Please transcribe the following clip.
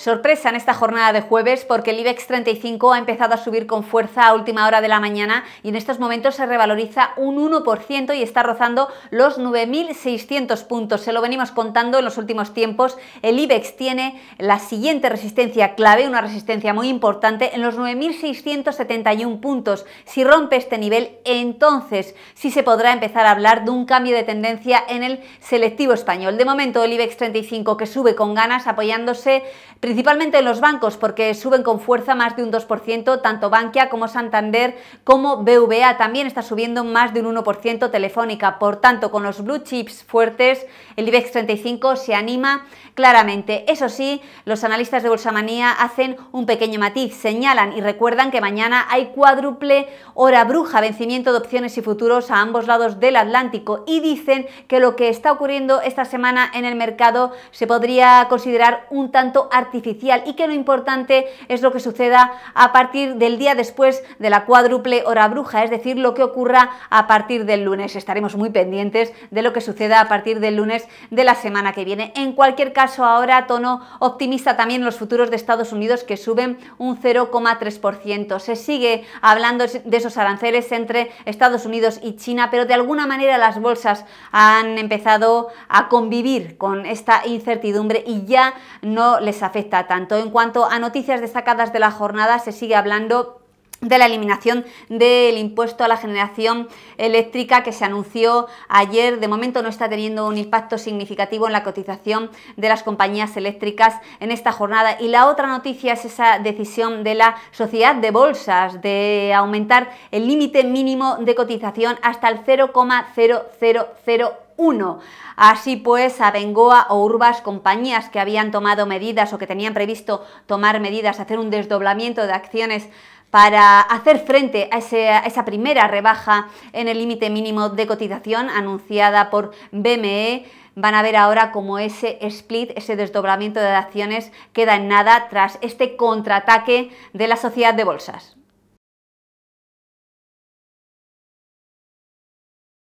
Sorpresa en esta jornada de jueves porque el IBEX 35 ha empezado a subir con fuerza a última hora de la mañana y en estos momentos se revaloriza un 1% y está rozando los 9.600 puntos. Se lo venimos contando en los últimos tiempos. El IBEX tiene la siguiente resistencia clave, una resistencia muy importante, en los 9.671 puntos. Si rompe este nivel, entonces sí se podrá empezar a hablar de un cambio de tendencia en el selectivo español. De momento el IBEX 35 que sube con ganas apoyándose principalmente en los bancos, porque suben con fuerza más de un 2%, tanto Bankia como Santander como BVA. También está subiendo más de un 1% Telefónica. Por tanto, con los blue chips fuertes, el IBEX 35 se anima claramente. Eso sí, los analistas de Bolsa Manía hacen un pequeño matiz, señalan y recuerdan que mañana hay cuádruple hora bruja, vencimiento de opciones y futuros a ambos lados del Atlántico y dicen que lo que está ocurriendo esta semana en el mercado se podría considerar un tanto artificial y que lo importante es lo que suceda a partir del día después de la cuádruple hora bruja, es decir, lo que ocurra a partir del lunes. Estaremos muy pendientes de lo que suceda a partir del lunes de la semana que viene. En cualquier caso, ahora tono optimista también los futuros de Estados Unidos que suben un 0,3%. Se sigue hablando de esos aranceles entre Estados Unidos y China, pero de alguna manera las bolsas han empezado a convivir con esta incertidumbre y ya no les afecta tanto. En cuanto a noticias destacadas de la jornada, se sigue hablando de la eliminación del impuesto a la generación eléctrica que se anunció ayer. De momento no está teniendo un impacto significativo en la cotización de las compañías eléctricas en esta jornada. Y la otra noticia es esa decisión de la sociedad de bolsas de aumentar el límite mínimo de cotización hasta el 0,000 uno, Así pues, a Bengoa o Urbas, compañías que habían tomado medidas o que tenían previsto tomar medidas, hacer un desdoblamiento de acciones para hacer frente a, a, esa primera rebaja en el límite mínimo de cotización anunciada por BME. Van a ver ahora cómo ese split, ese desdoblamiento de acciones queda en nada tras este contraataque de la sociedad de bolsas.